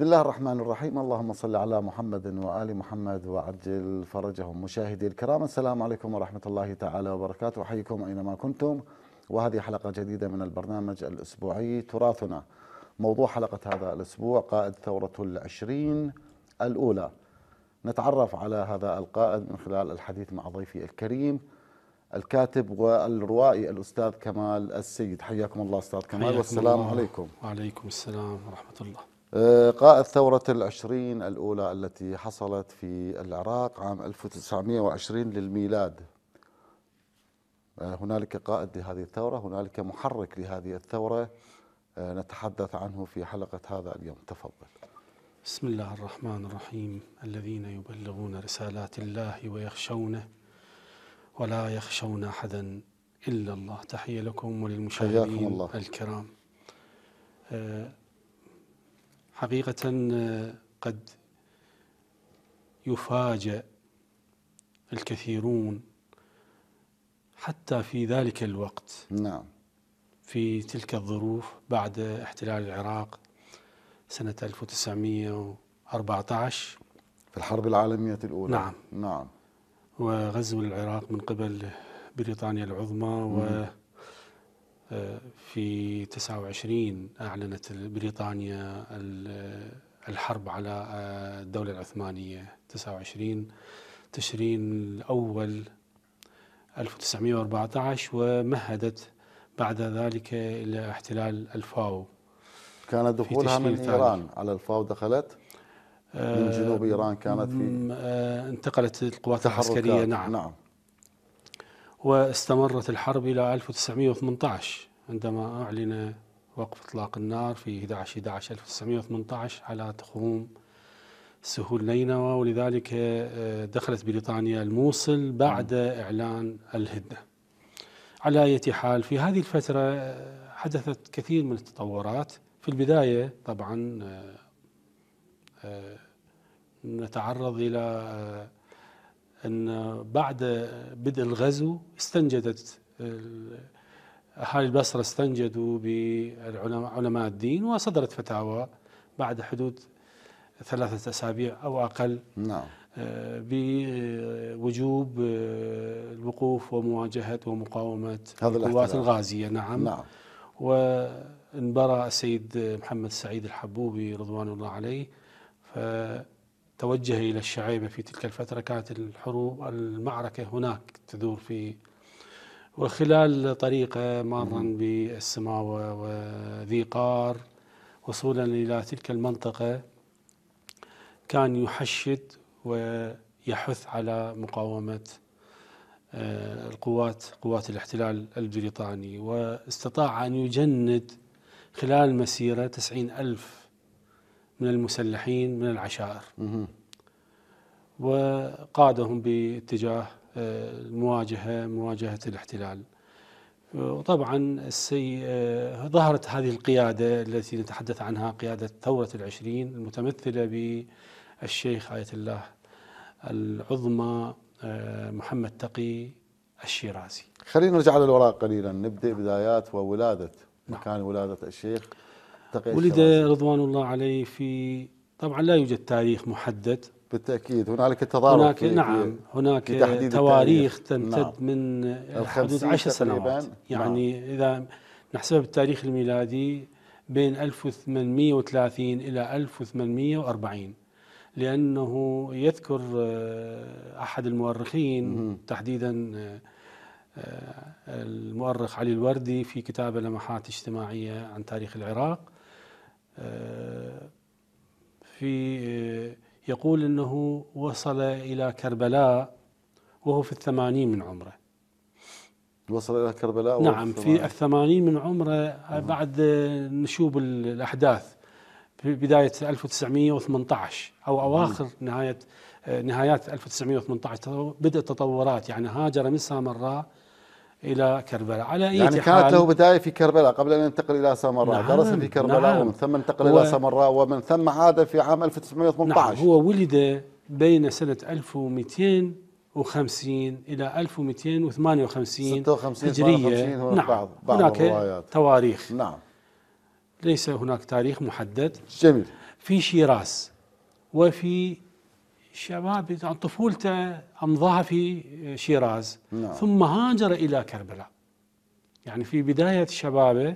بسم الله الرحمن الرحيم اللهم صل على محمد وآل محمد وعجل فرجهم مشاهدي الكرام السلام عليكم ورحمة الله تعالى وبركاته أحييكم أينما كنتم وهذه حلقة جديدة من البرنامج الأسبوعي تراثنا موضوع حلقة هذا الأسبوع قائد ثورة العشرين الأولى نتعرف على هذا القائد من خلال الحديث مع ضيفي الكريم الكاتب والروائي الأستاذ كمال السيد حياكم الله أستاذ كمال والسلام الله. عليكم وعليكم السلام ورحمة الله آه، قائد ثورة العشرين الأولى التي حصلت في العراق عام 1920 للميلاد آه، هنالك قائد لهذه الثورة هنالك محرك لهذه الثورة آه، نتحدث عنه في حلقة هذا اليوم تفضل بسم الله الرحمن الرحيم الذين يبلغون رسالات الله ويخشونه ولا يخشون أحدا إلا الله تحية لكم وللمشاهدين الكرام حقيقة آه، قد يفاجأ الكثيرون حتى في ذلك الوقت نعم في تلك الظروف بعد احتلال العراق سنة 1914 في الحرب العالمية الأولى نعم نعم وغزو العراق من قبل بريطانيا العظمى و في 29 أعلنت بريطانيا الحرب على آه، الدولة العثمانية 29 تشرين الأول 1914 ومهدت بعد ذلك إلى احتلال الفاو كان دخولها من ثاني. إيران على الفاو دخلت من آه، جنوب إيران كانت في آه، انتقلت القوات العسكرية نعم نعم واستمرت الحرب إلى 1918 عندما أعلن وقف إطلاق النار في 11 11 1918 على تخوم سهول نينوى ولذلك آه، دخلت بريطانيا الموصل بعد إعلان الهدنة على أي حال في هذه الفترة آه، حدثت كثير من التطورات في البداية طبعا آه، نتعرض إلى أن بعد بدء الغزو استنجدت أهالي البصرة استنجدوا بعلماء الدين وصدرت فتاوى بعد حدود ثلاثة أسابيع أو أقل نعم آه، بوجوب آه، الوقوف ومواجهة ومقاومة القوات الغازية نعم, نعم وانبرى السيد محمد سعيد الحبوبي رضوان الله عليه فتوجه إلى الشعيبة في تلك الفترة كانت الحروب المعركة هناك تدور في وخلال طريقه مارا بالسماوه وذي قار وصولا الى تلك المنطقه كان يحشد ويحث على مقاومه آه، القوات قوات الاحتلال البريطاني واستطاع أن يجند خلال مسيرة تسعين ألف من المسلحين من العشائر وقادهم باتجاه المواجهة مواجهة الاحتلال وطبعا السي... ظهرت هذه القيادة التي نتحدث عنها قيادة ثورة العشرين المتمثلة بالشيخ آية الله العظمى محمد تقي الشيرازي خلينا نرجع للوراء قليلا نبدأ بدايات وولادة نعم. مكان نعم. ولادة الشيخ تقي ولد رضوان الله عليه في طبعا لا يوجد تاريخ محدد بالتاكيد هنالك تضارب هناك في نعم هناك في تواريخ تمتد نعم من حدود عشر سنوات نعم. يعني نعم اذا نحسبها بالتاريخ الميلادي بين 1830 الى 1840 لانه يذكر آه، احد المؤرخين تحديدا آه، المؤرخ علي الوردي في كتابه لمحات اجتماعيه عن تاريخ العراق آه، في يقول أنه وصل إلى كربلاء وهو في الثمانين من عمره وصل إلى كربلاء نعم في الثمانين من عمره بعد نشوب الأحداث في بداية 1918 أو أواخر نهاية نهايات 1918 بدأت تطورات يعني هاجر من سامراء إلى كربلاء على أي يعني كانت له بداية في كربلاء قبل أن ينتقل إلى سامراء نعم درس في كربلاء نعم ومن ثم انتقل إلى سامراء ومن ثم عاد في عام 1918 نعم هو ولد بين سنة 1250 إلى 1258 56 هجرية نعم بعض بعض هناك الروايات. تواريخ نعم ليس هناك تاريخ محدد جميل في شيراز وفي شباب عن طفولته أمضاها في شيراز نعم. ثم هاجر إلى كربلاء يعني في بداية شبابه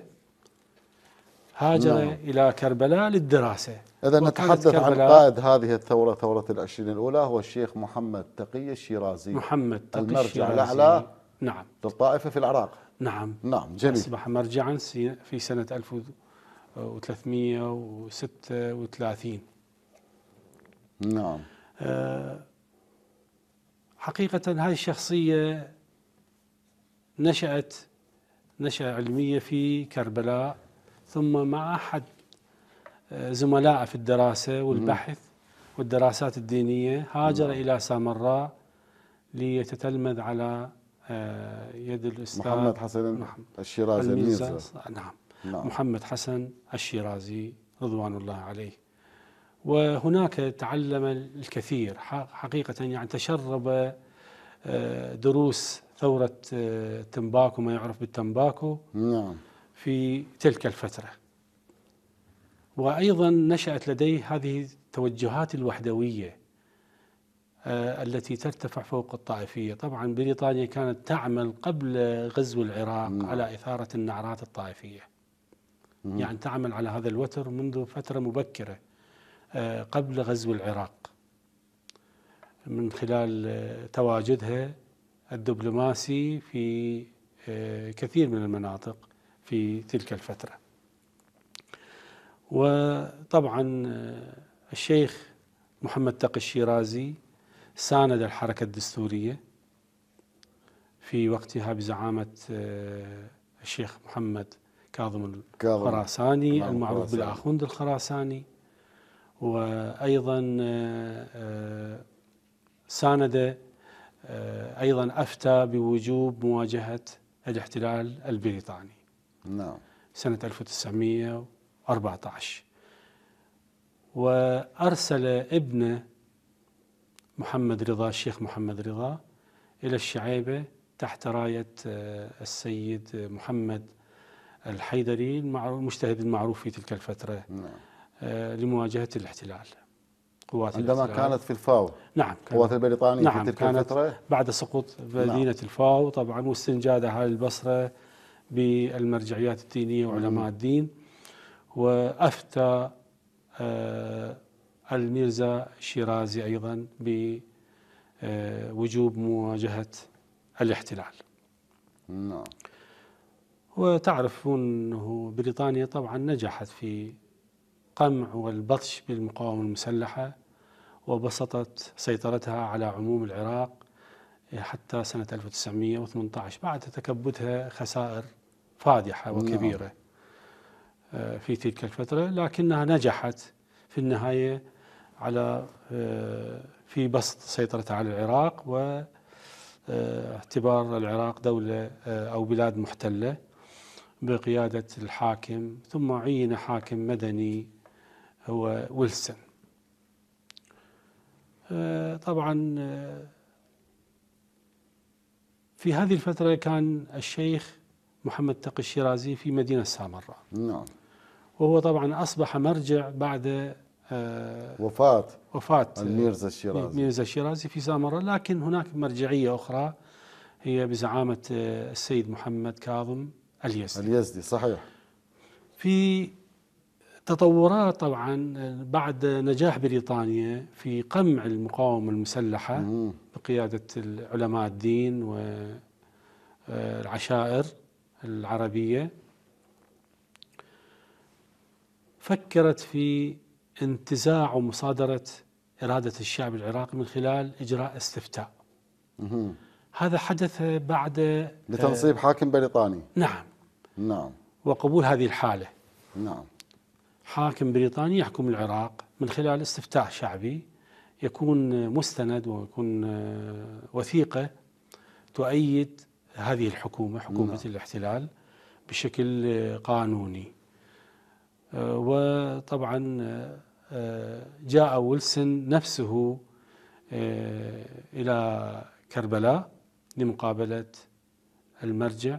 هاجر نعم. إلى كربلاء للدراسة إذا نتحدث عن قائد هذه الثورة ثورة العشرين الأولى هو الشيخ محمد تقي الشيرازي محمد تقي المرجع الأعلى نعم للطائفة في العراق نعم نعم جميل أصبح مرجعا في سنة 1336 نعم آه، حقيقة هاي الشخصية نشأت نشأة علمية في كربلاء ثم مع أحد آه، زملائه في الدراسة والبحث والدراسات الدينية هاجر نعم. إلى سامراء ليتتلمذ على آه، يد الأستاذ محمد حسن الشيرازي نعم. نعم محمد حسن الشيرازي رضوان الله عليه وهناك تعلم الكثير حقيقة يعني تشرب آه، دروس ثورة آه، تنباكو ما يعرف بالتنباكو نعم في تلك الفترة وأيضا نشأت لديه هذه التوجهات الوحدوية آه، التي ترتفع فوق الطائفية طبعا بريطانيا كانت تعمل قبل غزو العراق نعم. على إثارة النعرات الطائفية نعم. يعني تعمل على هذا الوتر منذ فترة مبكرة آه، قبل غزو العراق من خلال آه، تواجدها الدبلوماسي في آه، كثير من المناطق في تلك الفترة وطبعا الشيخ محمد تقي الشيرازي ساند الحركة الدستورية في وقتها بزعامة الشيخ محمد كاظم الخراساني المعروف بالآخوند الخراساني وأيضا آه، آه، ساند آه، أيضا أفتى بوجوب مواجهة الاحتلال البريطاني نعم سنة 1914 وأرسل ابنه محمد رضا الشيخ محمد رضا إلى الشعيبة تحت راية السيد محمد الحيدري المجتهد المعروف في تلك الفترة نعم. آه، لمواجهه الاحتلال قوات عندما الاحتلال. كانت في الفاو نعم قوات البريطانيه نعم في تلك كانت الفتره بعد سقوط نعم. مدينه نعم. الفاو طبعا واستنجاد اهالي البصره بالمرجعيات الدينيه وعلماء الدين وافتى آه، الميرزا شيرازي ايضا بوجوب آه، مواجهه الاحتلال. نعم. وتعرفون انه بريطانيا طبعا نجحت في القمع والبطش بالمقاومة المسلحة وبسطت سيطرتها على عموم العراق حتى سنة 1918 بعد تكبدها خسائر فادحة نعم. وكبيرة آه، في تلك الفترة لكنها نجحت في النهاية على آه، في بسط سيطرتها على العراق واعتبار آه، العراق دولة أو بلاد محتلة بقيادة الحاكم ثم عين حاكم مدني هو ويلسون آه، طبعا آه، في هذه الفترة كان الشيخ محمد تقي الشيرازي في مدينة سامراء نعم وهو طبعا أصبح مرجع بعد آه، وفاة وفاة الميرزا الشيرازي الميرزا الشيرازي في سامراء لكن هناك مرجعية أخرى هي بزعامة السيد محمد كاظم اليزدي اليزدي صحيح في تطورات طبعا بعد نجاح بريطانيا في قمع المقاومة المسلحة بقيادة علماء الدين والعشائر آه، العربية فكرت في انتزاع ومصادرة إرادة الشعب العراقي من خلال إجراء استفتاء هذا حدث بعد آه، لتنصيب حاكم بريطاني نعم نعم وقبول هذه الحالة نعم حاكم بريطاني يحكم العراق من خلال استفتاء شعبي يكون مستند ويكون آه، وثيقة تؤيد هذه الحكومة حكومة نعم. الاحتلال بشكل آه، قانوني آه، وطبعا جاء ويلسون نفسه إلى كربلاء لمقابلة المرجع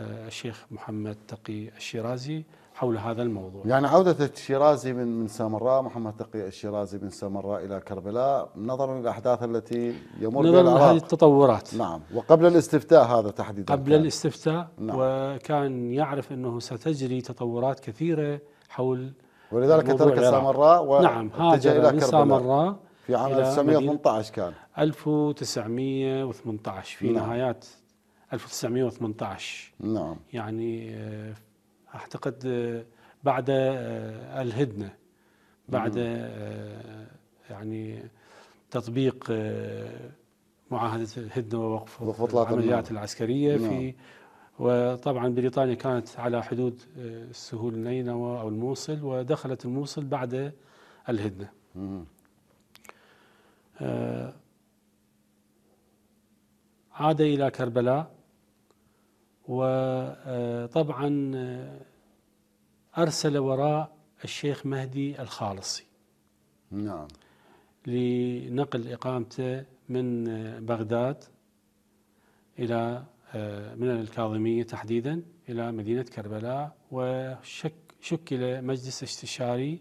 الشيخ محمد تقي الشيرازي حول هذا الموضوع يعني عودة الشيرازي من من سامراء محمد تقي الشيرازي من سامراء إلى كربلاء نظرا للأحداث التي يمر بها نظرا لهذه التطورات نعم وقبل الاستفتاء هذا تحديدا قبل كان. الاستفتاء نعم. وكان يعرف أنه ستجري تطورات كثيرة حول ولذلك ترك سامراء نعم واتجه إلى كربلاء سامراء في عام 1918 كان 1918 في نعم. نهايات 1918 نعم يعني آه، اعتقد آه، بعد آه، الهدنه بعد آه، يعني تطبيق معاهده الهدنه ووقف العمليات العسكريه في نعم. وطبعا بريطانيا كانت على حدود السهول نينوى او الموصل ودخلت الموصل بعد الهدنه. عاد الى كربلاء وطبعا آه، أرسل وراء الشيخ مهدي الخالصي نعم لنقل إقامته من آه، بغداد إلى آه، من الكاظمية تحديدا إلى مدينة كربلاء وشكل مجلس استشاري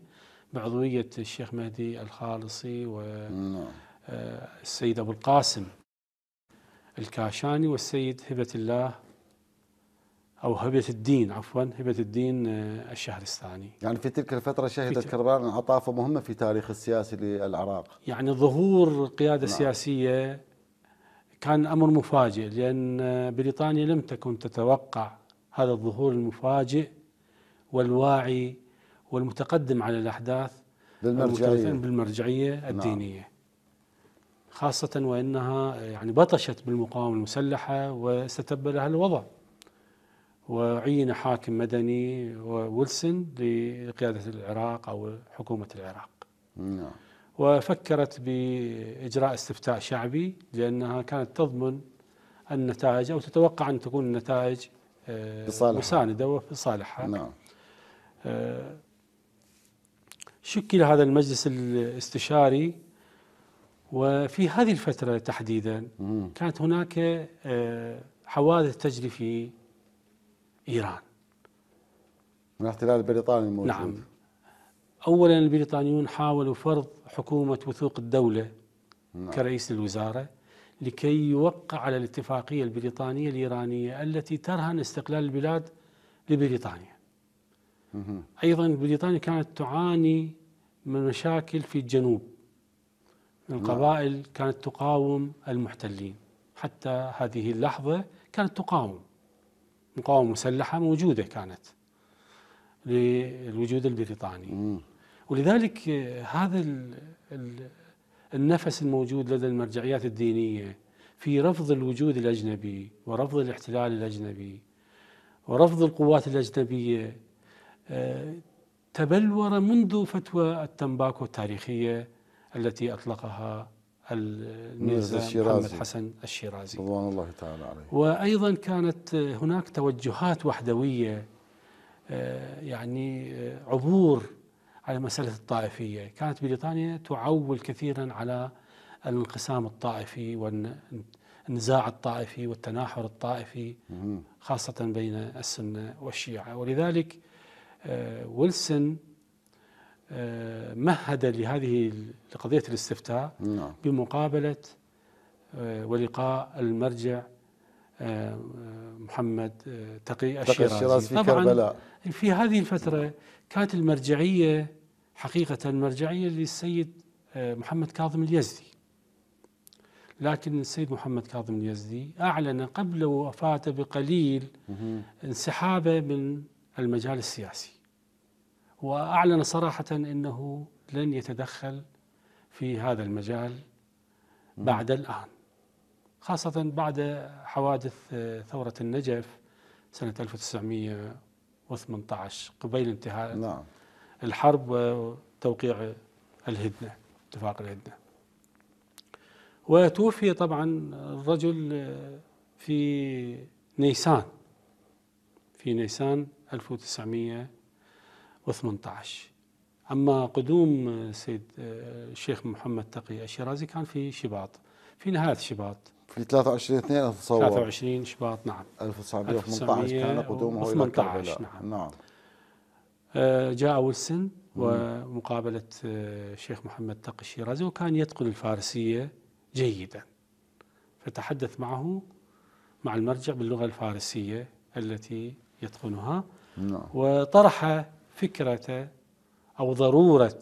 بعضوية الشيخ مهدي الخالصي والسيد نعم. أبو القاسم الكاشاني والسيد هبة الله أو هبة الدين عفوا هبة الدين آه، الشهر الثاني يعني في تلك الفترة شهدت تل... كربلاء عطافة مهمة في تاريخ السياسي للعراق يعني ظهور قيادة نعم. سياسية كان أمر مفاجئ لأن آه، بريطانيا لم تكن تتوقع هذا الظهور المفاجئ والواعي والمتقدم على الأحداث بالمرجعية بالمرجعية نعم. الدينية نعم. خاصة وأنها آه، يعني بطشت بالمقاومة المسلحة واستتب لها الوضع وعين حاكم مدني ويلسن لقيادة العراق أو حكومة العراق نعم. وفكرت بإجراء استفتاء شعبي لأنها كانت تضمن النتائج أو تتوقع أن تكون النتائج بصالحة. آه، مساندة وفي صالحها نعم. آه، شكل هذا المجلس الاستشاري وفي هذه الفترة تحديدا كانت هناك آه، حوادث تجري في إيران من الاحتلال البريطاني الموجود نعم أولا البريطانيون حاولوا فرض حكومة وثوق الدولة نعم. كرئيس للوزارة لكي يوقع على الاتفاقية البريطانية الإيرانية التي ترهن استقلال البلاد لبريطانيا مه. أيضا بريطانيا كانت تعاني من مشاكل في الجنوب القبائل نعم. كانت تقاوم المحتلين حتى هذه اللحظة كانت تقاوم مقاومة مسلحة موجودة كانت للوجود البريطاني مم. ولذلك آه، هذا النفس الموجود لدى المرجعيات الدينية في رفض الوجود الأجنبي ورفض الاحتلال الأجنبي ورفض القوات الأجنبية آه، تبلور منذ فتوى التنباكو التاريخية التي أطلقها الميرزا محمد حسن الشيرازي رضوان الله تعالى عليه وأيضا كانت هناك توجهات وحدوية آه، يعني آه، عبور على مسألة الطائفية كانت بريطانيا تعول كثيرا على الانقسام الطائفي والنزاع الطائفي والتناحر الطائفي خاصة بين السنة والشيعة ولذلك آه، ويلسون آه، مهد لهذه لقضية الاستفتاء نعم. بمقابلة آه، ولقاء المرجع آه، محمد تقي الشيرازي في طبعا في هذه الفترة كانت المرجعية حقيقة مرجعية للسيد محمد كاظم اليزدي لكن السيد محمد كاظم اليزدي أعلن قبل وفاته بقليل انسحابه من المجال السياسي وأعلن صراحة أنه لن يتدخل في هذا المجال بعد الآن خاصة بعد حوادث آه، ثورة النجف سنة 1918 قبيل انتهاء نعم. الحرب وتوقيع الهدنة اتفاق الهدنة وتوفي طبعا الرجل آه، في نيسان في نيسان 1900 18 أما قدوم السيد الشيخ آه، محمد تقي الشيرازي كان في شباط في نهاية شباط في 23 2 اتصور 23 شباط نعم 1918 كان قدومه إلى كربلاء نعم, نعم. آه، جاء ويلسون ومقابلة الشيخ آه، محمد تقي الشيرازي وكان يتقن الفارسية جيدا فتحدث معه مع المرجع باللغة الفارسية التي يتقنها نعم. وطرح فكرة أو ضرورة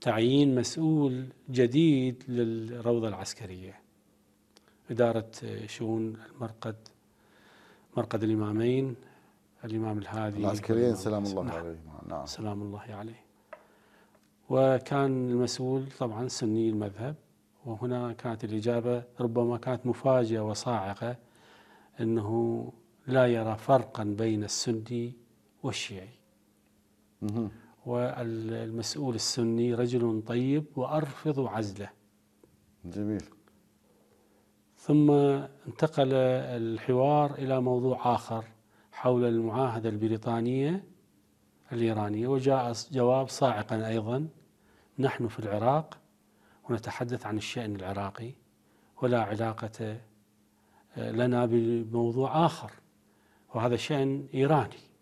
تعيين مسؤول جديد للروضة العسكرية إدارة شؤون المرقد مرقد الإمامين الإمام الهادي العسكريين سلام الله نعم. عليه نعم. سلام الله عليه وكان المسؤول طبعا سني المذهب وهنا كانت الإجابة ربما كانت مفاجئة وصاعقة أنه لا يرى فرقا بين السني والشيعي والمسؤول السني رجل طيب وأرفض عزله جميل ثم انتقل الحوار إلى موضوع آخر حول المعاهدة البريطانية الإيرانية وجاء جواب صاعقا أيضا نحن في العراق ونتحدث عن الشأن العراقي ولا علاقة لنا بموضوع آخر وهذا شأن إيراني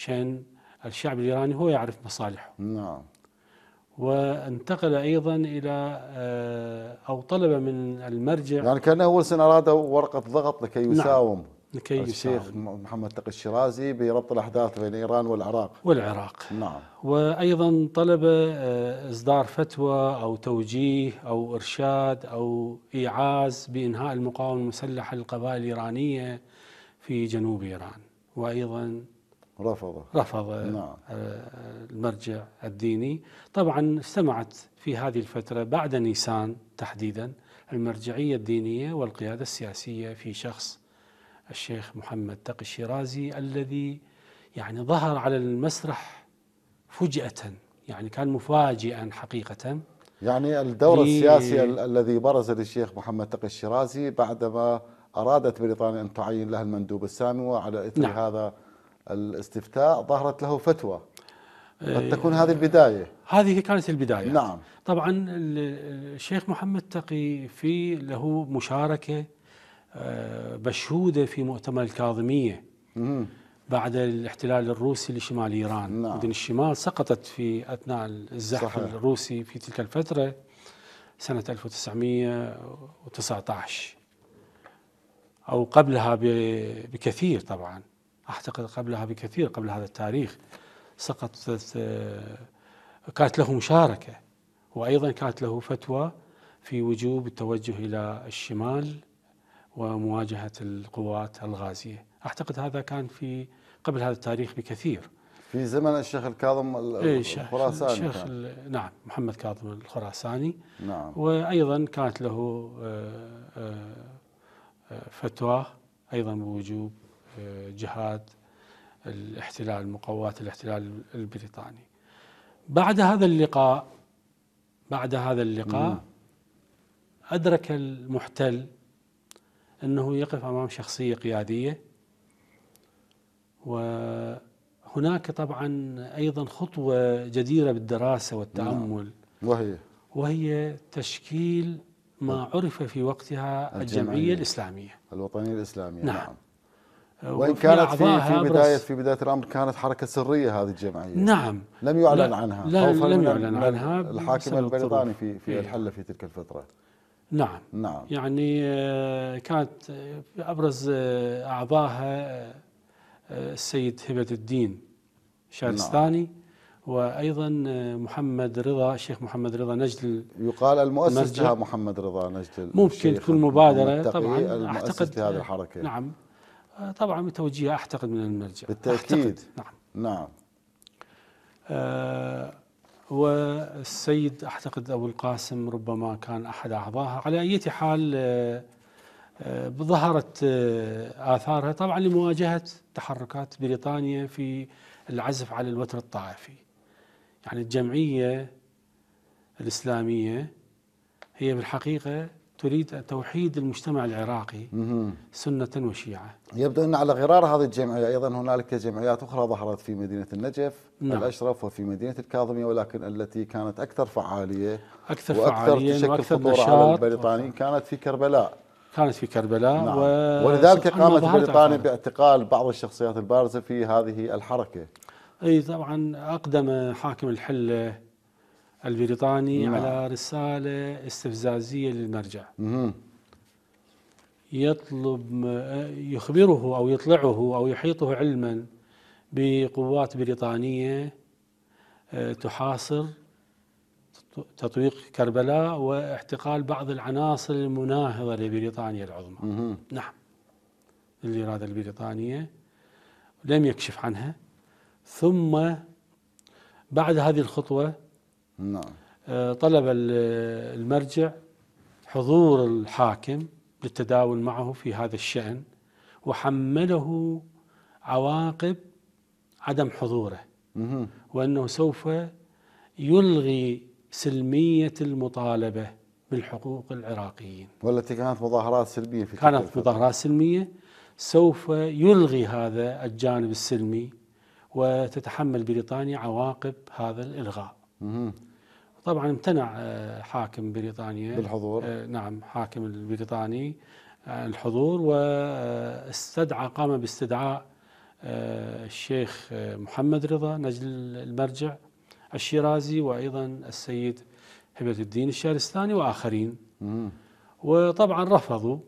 شأن الشعب الإيراني هو يعرف مصالحه نعم وانتقل أيضا إلى آه، أو طلب من المرجع يعني كان أول سنة أراد ورقة ضغط لكي نعم. يساوم نعم. لكي الشيخ محمد تقي الشيرازي بربط الأحداث بين إيران والعراق والعراق نعم وأيضا طلب آه، إصدار فتوى أو توجيه أو إرشاد أو إيعاز بإنهاء المقاومة المسلحة للقبائل الإيرانية في جنوب إيران وأيضا رفض رفض نعم. آه، المرجع الديني طبعا استمعت في هذه الفترة بعد نيسان تحديدا المرجعية الدينية والقيادة السياسية في شخص الشيخ محمد تقي الشيرازي الذي يعني ظهر على المسرح فجأة يعني كان مفاجئا حقيقة يعني الدور السياسي الذي برز للشيخ محمد تقي الشيرازي بعدما أرادت بريطانيا أن تعين له المندوب السامي وعلى إثر نعم. هذا الاستفتاء ظهرت له فتوى إيه. قد تكون هذه البداية هذه كانت البداية نعم طبعا الشيخ محمد تقي في له مشاركة آه، مشهودة في مؤتمر الكاظمية بعد الاحتلال الروسي لشمال إيران نعم. مدن الشمال سقطت في أثناء الزحف صحيح. الروسي في تلك الفترة سنة 1919 أو قبلها بكثير طبعا أعتقد قبلها بكثير قبل هذا التاريخ سقطت كانت له مشاركة وأيضا كانت له فتوى في وجوب التوجه إلى الشمال ومواجهة القوات الغازية أعتقد هذا كان في قبل هذا التاريخ بكثير في زمن الشيخ الكاظم إيه، الخراساني الشيخ نعم محمد كاظم الخراساني نعم وايضا كانت له آه، آه، آه، فتوى ايضا بوجوب جهاد الاحتلال مقوات الاحتلال البريطاني بعد هذا اللقاء بعد هذا اللقاء أدرك المحتل أنه يقف أمام شخصية قيادية وهناك طبعا أيضا خطوة جديرة بالدراسة والتأمل نعم. وهي وهي تشكيل ما نعم. عرف في وقتها الجمعية, الجمعية الإسلامية الوطنية الإسلامية نعم, نعم. وان كانت في في بدايه في بدايه الامر كانت حركه سريه هذه الجمعيه نعم لم يعلن عنها لا لم يعلن عنها الحاكم البريطاني في في إيه الحله في تلك الفتره نعم نعم يعني آه، كانت آه، ابرز آه، اعضائها السيد هبه الدين شارستاني نعم وايضا محمد رضا الشيخ محمد رضا نجد يقال المؤسس لها محمد رضا نجد ممكن تكون مبادره طبعا اعتقد هذه الحركه نعم طبعا بتوجيه اعتقد من المرجع بالتاكيد نعم نعم آه والسيد اعتقد ابو القاسم ربما كان احد اعضائها على اي حال آه آه ظهرت آه، اثارها طبعا لمواجهه تحركات بريطانيا في العزف على الوتر الطائفي يعني الجمعيه الاسلاميه هي بالحقيقه تريد توحيد المجتمع العراقي سنة وشيعة يبدو أن على غرار هذه الجمعية أيضا هنالك جمعيات أخرى ظهرت في مدينة النجف نعم. الأشرف وفي مدينة الكاظمية ولكن التي كانت أكثر فعالية أكثر فعالية وأكثر, وأكثر نشاط على البريطانيين كانت في كربلاء كانت في كربلاء نعم. و... ولذلك قامت بريطانيا باعتقال بعض الشخصيات البارزة في هذه الحركة أي طبعا أقدم حاكم الحلة البريطاني نعم. على رسالة استفزازية للمرجع مم. يطلب يخبره أو يطلعه أو يحيطه علما بقوات بريطانية آه، تحاصر تطويق كربلاء واحتقال بعض العناصر المناهضة لبريطانيا العظمى مم. نعم الإرادة البريطانية لم يكشف عنها ثم بعد هذه الخطوة نعم آه، طلب المرجع حضور الحاكم للتداول معه في هذا الشأن وحمله عواقب عدم حضوره وأنه سوف يلغي سلمية المطالبة بالحقوق العراقيين والتي كانت مظاهرات سلمية في كانت مظاهرات سلمية سوف يلغي هذا الجانب السلمي وتتحمل بريطانيا عواقب هذا الإلغاء مه. طبعا امتنع آه، حاكم بريطانيا بالحضور آه، نعم حاكم البريطاني آه، الحضور واستدعى قام باستدعاء الشيخ محمد رضا نجل المرجع الشيرازي وايضا السيد هبه الدين الشارستاني واخرين وطبعا رفضوا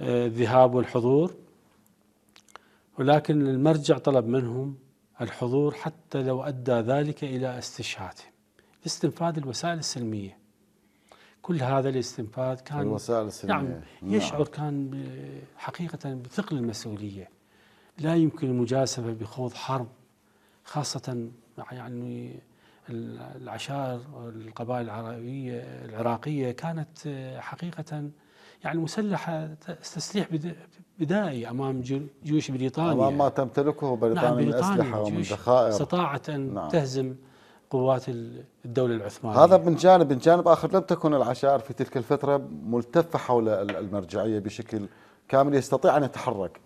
الذهاب والحضور ولكن المرجع طلب منهم الحضور حتى لو ادى ذلك الى استشهادهم استنفاذ الوسائل السلميه كل هذا الاستنفاذ كان الوسائل السلميه نعم, نعم. يشعر كان حقيقه بثقل المسؤوليه لا يمكن المجاسفه بخوض حرب خاصه يعني العشائر القبائل العربيه العراقيه كانت حقيقه يعني مسلحه تسليح بدائي امام جيوش بريطانيا امام ما تمتلكه بريطانيا, نعم بريطانيا من اسلحه ومن ذخائر استطاعت ان نعم. تهزم قوات الدولة العثمانية هذا من جانب من جانب آخر لم تكن العشائر في تلك الفترة ملتفة حول المرجعية بشكل كامل يستطيع أن يتحرك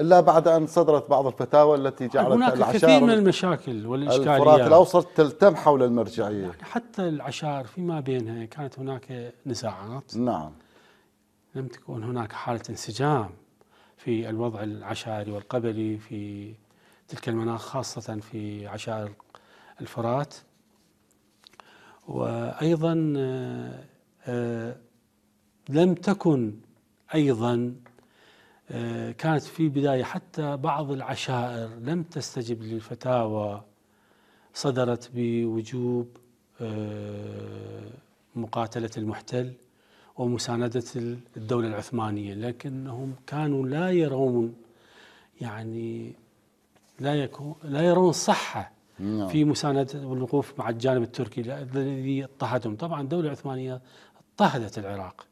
إلا بعد أن صدرت بعض الفتاوى التي جعلت هناك العشائر كثير من المشاكل والإشكاليات الفرات الأوسط تلتم حول المرجعية يعني حتى العشائر فيما بينها كانت هناك نزاعات نعم لم تكن هناك حالة انسجام في الوضع العشائري والقبلي في تلك المناخ خاصة في عشائر الفرات وأيضا آه، آه، لم تكن أيضا آه، كانت في بداية حتى بعض العشائر لم تستجب للفتاوى صدرت بوجوب مقاتلة المحتل ومساندة الدولة العثمانية لكنهم كانوا لا يرون يعني لا يكون لا يرون صحة نعم. في مساندة والوقوف مع الجانب التركي الذي اضطهدهم طبعا الدولة العثمانية اضطهدت العراق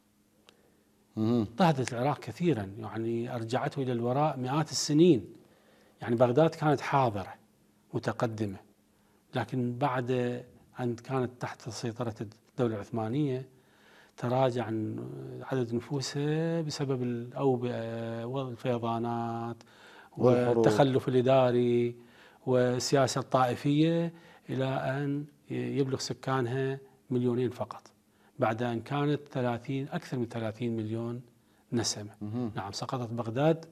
اضطهدت العراق كثيرا يعني أرجعته إلى الوراء مئات السنين يعني بغداد كانت حاضرة متقدمة لكن بعد أن كانت تحت سيطرة الدولة العثمانية تراجع عدد نفوسها بسبب الأوبئة والفيضانات والتخلف الإداري والسياسة الطائفية إلى أن يبلغ سكانها مليونين فقط بعد أن كانت 30 أكثر من 30 مليون نسمة نعم سقطت بغداد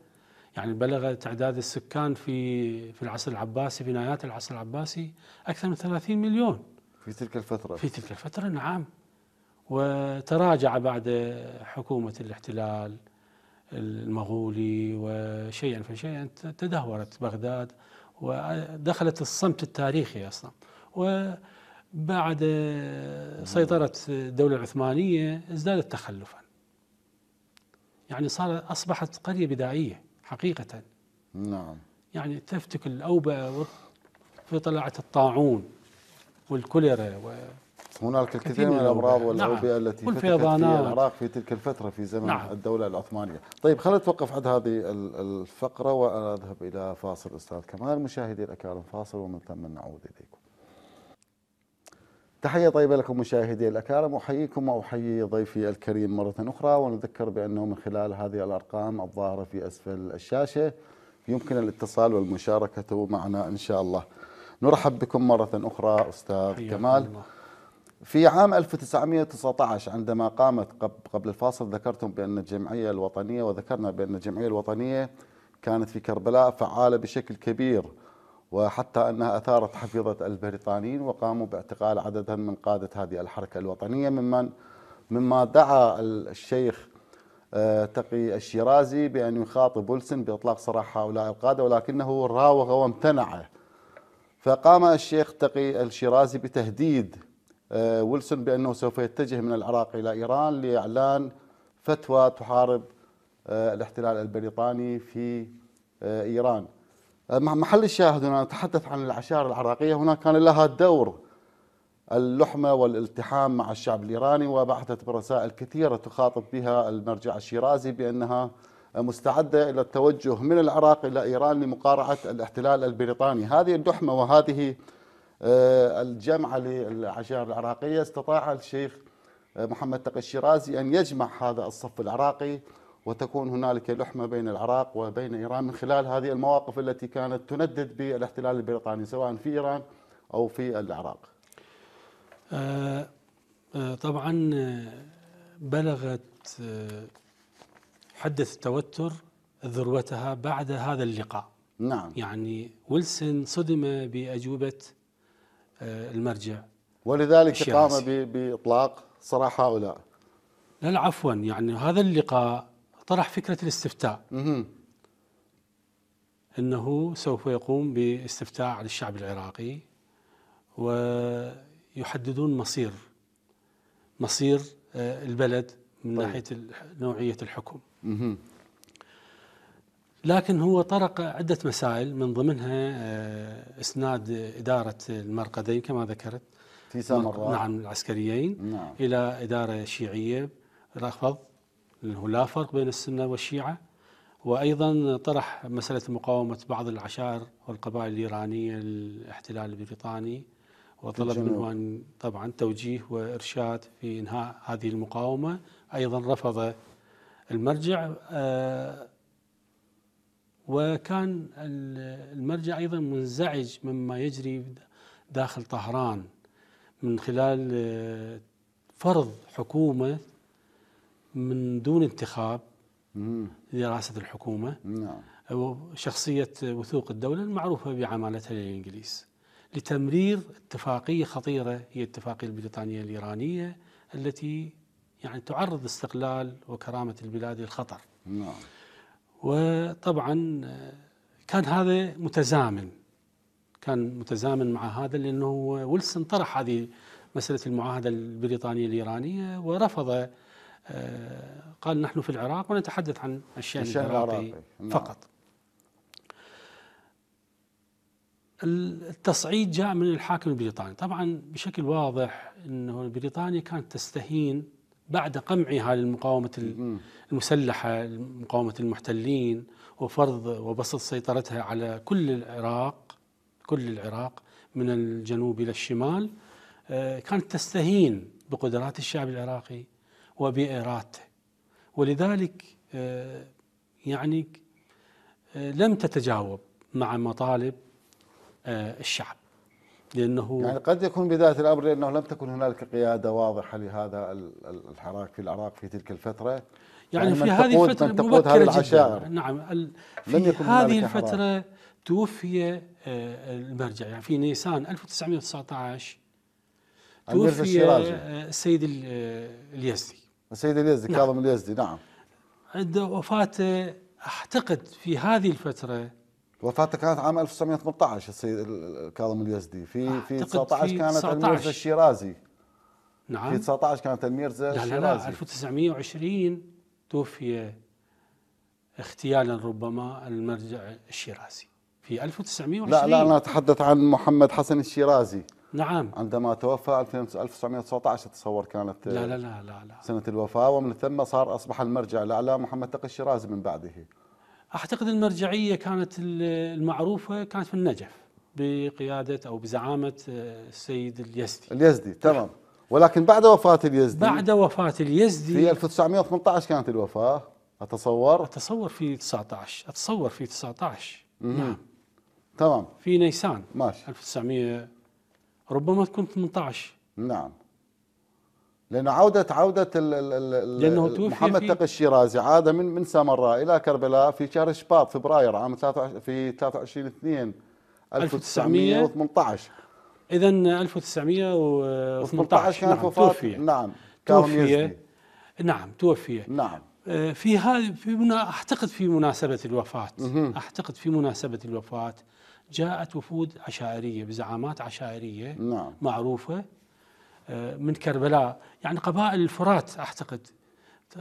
يعني بلغ تعداد السكان في في العصر العباسي في نهايات العصر العباسي أكثر من 30 مليون في تلك الفترة في تلك الفترة نعم وتراجع بعد حكومة الاحتلال المغولي وشيئا فشيئا تدهورت بغداد ودخلت الصمت التاريخي أصلا وبعد سيطرة الدولة العثمانية ازدادت تخلفا يعني صار أصبحت قرية بدائية حقيقة نعم يعني تفتك الأوبئة في طلعة الطاعون والكوليرا هناك الكثير من الامراض والاوبئه نعم. التي كل في العراق في تلك الفتره في زمن نعم. الدوله العثمانيه. طيب خلينا نتوقف عند هذه الفقره واذهب الى فاصل استاذ كمال مشاهدي الاكارم فاصل ومن ثم نعود اليكم. تحية طيبة لكم مشاهدي الأكارم أحييكم وأحيي ضيفي الكريم مرة أخرى ونذكر بأنه من خلال هذه الأرقام الظاهرة في أسفل الشاشة يمكن الاتصال والمشاركة معنا إن شاء الله نرحب بكم مرة أخرى أستاذ كمال الله. في عام 1919 عندما قامت قبل الفاصل ذكرتم بأن الجمعية الوطنية وذكرنا بأن الجمعية الوطنية كانت في كربلاء فعالة بشكل كبير وحتى أنها أثارت حفيظة البريطانيين وقاموا باعتقال عددا من قادة هذه الحركة الوطنية ممن مما دعا الشيخ آه، تقي الشيرازي بأن يخاطب ويلسون بإطلاق سراح هؤلاء القادة ولكنه راوغ وامتنع فقام الشيخ تقي الشيرازي بتهديد آه، ويلسون بأنه سوف يتجه من العراق إلى إيران لإعلان فتوى تحارب آه، الاحتلال البريطاني في آه، إيران محل الشاهد هنا نتحدث عن العشائر العراقية هنا كان لها دور اللحمة والالتحام مع الشعب الإيراني وبعثت برسائل كثيرة تخاطب بها المرجع الشيرازي بأنها مستعدة إلى التوجه من العراق إلى إيران لمقارعة الاحتلال البريطاني هذه اللحمة وهذه آه، الجمعة للعشائر العراقية استطاع الشيخ آه، محمد تقي الشيرازي أن يجمع هذا الصف العراقي وتكون هنالك لحمة بين العراق وبين إيران من خلال هذه المواقف التي كانت تندد بالاحتلال البريطاني سواء في إيران أو في العراق آه، طبعا بلغت حدة التوتر ذروتها بعد هذا اللقاء نعم يعني ويلسون صدم بأجوبة آه، المرجع ولذلك قام باطلاق صراحه هؤلاء لا لا عفوا يعني هذا اللقاء طرح فكره الاستفتاء مه. انه سوف يقوم باستفتاء على الشعب العراقي ويحددون مصير مصير آه، البلد من طيب. ناحيه نوعيه الحكم مه. لكن هو طرق عدة مسائل من ضمنها آه، إسناد إدارة المرقدين كما ذكرت في سامراء نعم،, نعم العسكريين نعم. إلى إدارة شيعية رفض لأنه لا فرق بين السنة والشيعة وأيضا طرح مسألة مقاومة بعض العشائر والقبائل الإيرانية للاحتلال البريطاني وطلب منه أن طبعا توجيه وإرشاد في إنهاء هذه المقاومة أيضا رفض المرجع آه وكان المرجع أيضا منزعج مما يجري داخل طهران من خلال آه، فرض حكومة من دون انتخاب لرئاسة الحكومة نعم. شخصية وثوق الدولة المعروفة بعمالتها للإنجليز لتمرير اتفاقية خطيرة هي الاتفاقية البريطانية الإيرانية التي يعني تعرض استقلال وكرامة البلاد للخطر نعم وطبعا كان هذا متزامن كان متزامن مع هذا لانه ويلسون طرح هذه مساله المعاهده البريطانيه الايرانيه ورفض آه، قال نحن في العراق ونتحدث عن الشان, الشأن العراقي, العراقي نعم. فقط التصعيد جاء من الحاكم البريطاني طبعا بشكل واضح انه بريطانيا كانت تستهين بعد قمعها للمقاومة المسلحة مقاومة المحتلين وفرض وبسط سيطرتها على كل العراق كل العراق من الجنوب إلى الشمال آه، كانت تستهين بقدرات الشعب العراقي وبإرادته ولذلك آه، يعني آه، لم تتجاوب مع مطالب الشعب لانه يعني قد يكون بدايه الامر لانه لم تكن هنالك قياده واضحه لهذا الحراك في العراق في تلك الفتره يعني, يعني في هذه الفتره مبكره جدا العشائر. نعم في لم يكن هذه الفتره حراك. توفي آه، المرجع يعني في نيسان 1919 توفي آه، السيد آه، اليزدي السيد اليزدي نعم. كاظم اليزدي نعم عند وفاته اعتقد في هذه الفتره وفاته كانت عام 1918 السيد الكاظم اليزدي في في 19 كانت الميرزا الشيرازي نعم في 19 كانت الميرزا لا الشيرازي لا لا 1920 توفي اغتيالا ربما المرجع الشيرازي في 1920 لا لا انا اتحدث عن محمد حسن الشيرازي نعم عندما توفى 1919 اتصور كانت لا لا لا لا, لا. سنه الوفاه ومن ثم صار اصبح المرجع الاعلى محمد تقي الشيرازي من بعده اعتقد المرجعيه كانت المعروفه كانت في النجف بقياده او بزعامه آه، السيد اليزدي اليزدي تمام ولكن بعد وفاه اليزدي بعد وفاه اليزدي في 1918 كانت الوفاه اتصور اتصور في 19 اتصور في 19 نعم تمام في نيسان ماشي 1900 ربما تكون 18 نعم لأنه عودة عودة لأنه محمد تقي الشيرازي عاد من من سامراء إلى كربلاء في شهر شباط فبراير عام 23 في 23 2 1918 إذا 1918 كان نعم،, نعم،, نعم توفي نعم توفي نعم توفي نعم في هذه في منا اعتقد في مناسبه الوفاه اعتقد في مناسبه الوفاه جاءت وفود عشائريه بزعامات عشائريه نعم. معروفه من كربلاء يعني قبائل الفرات أعتقد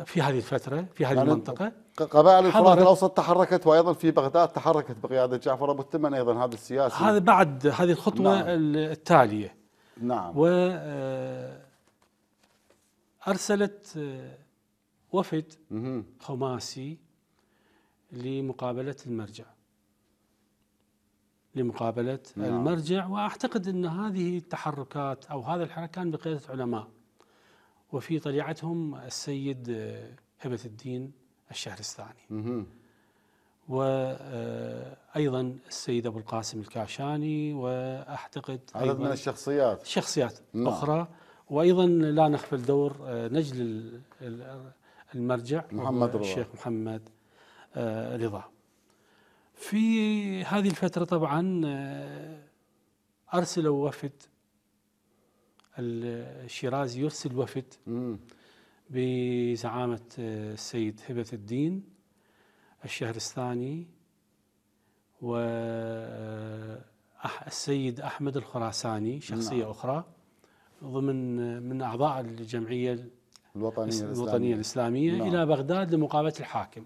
في هذه الفترة في هذه يعني المنطقة قبائل الفرات الأوسط تحركت وأيضا في بغداد تحركت بقيادة جعفر أبو التمن أيضا هذا السياسي هذا بعد هذه الخطوة نعم. التالية نعم و آه، أرسلت آه، وفد خماسي لمقابلة المرجع لمقابلة نعم. المرجع وأعتقد أن هذه التحركات أو هذا الحراك كان بقيادة علماء وفي طليعتهم السيد آه، هبة الدين الشهرستاني وأيضا آه، السيد أبو القاسم الكاشاني وأعتقد عدد من الشخصيات شخصيات نعم. أخرى وأيضا لا نخفل دور آه، نجل المرجع محمد رضا الشيخ محمد رضا في هذه الفترة طبعا آه، أرسلوا وفد الشيرازي يرسل وفد بزعامة آه، السيد هبة الدين الشهر و والسيد آه، أحمد الخراساني نعم. شخصية نعم. أخرى ضمن من أعضاء الجمعية الوطنية الإسلامية, الوطنية الإسلامية نعم. إلى بغداد لمقابلة الحاكم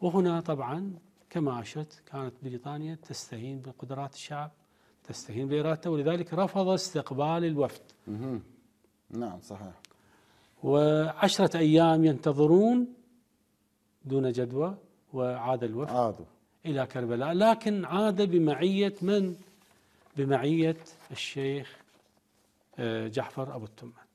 وهنا طبعا كما أشرت كانت بريطانيا تستهين بقدرات الشعب تستهين بإرادته ولذلك رفض استقبال الوفد نعم صحيح وعشرة أيام ينتظرون دون جدوى وعاد الوفد عادوا إلى كربلاء لكن عاد بمعية من؟ بمعية الشيخ آه، جعفر أبو التمة